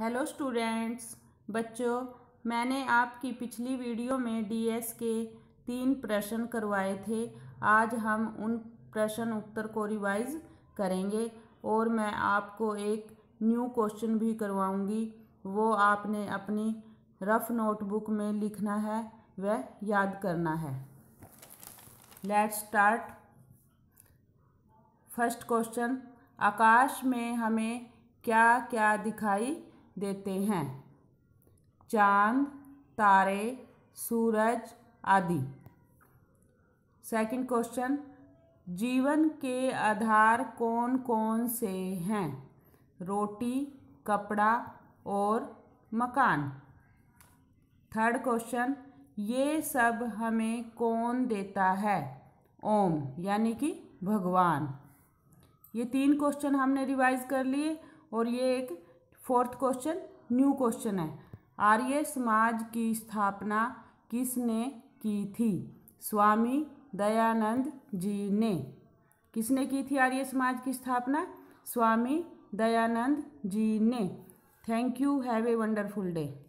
hello students बच्चों मैंने आपकी पिछली वीडियो में डीएस के तीन प्रश्न करवाए थे आज हम उन प्रश्न उत्तर को रिवाइज करेंगे और मैं आपको एक न्यू क्वेश्चन भी करवाऊंगी वो आपने अपनी रफ नोटबुक में लिखना है वह याद करना है लेट्स स्टार्ट फर्स्ट क्वेश्चन आकाश में हमें क्या क्या दिखाई देते हैं चांद तारे सूरज आदि सेकंड क्वेश्चन जीवन के आधार कौन कौन से हैं रोटी कपड़ा और मकान थर्ड क्वेश्चन ये सब हमें कौन देता है ओम यानी कि भगवान ये तीन क्वेश्चन हमने रिवाइज कर लिए और ये एक फोर्थ क्वेश्चन न्यू क्वेश्चन है आर्य समाज की स्थापना किसने की थी स्वामी दयानंद जी ने किसने की थी आर्य समाज की स्थापना स्वामी दयानंद जी ने thank you have a wonderful day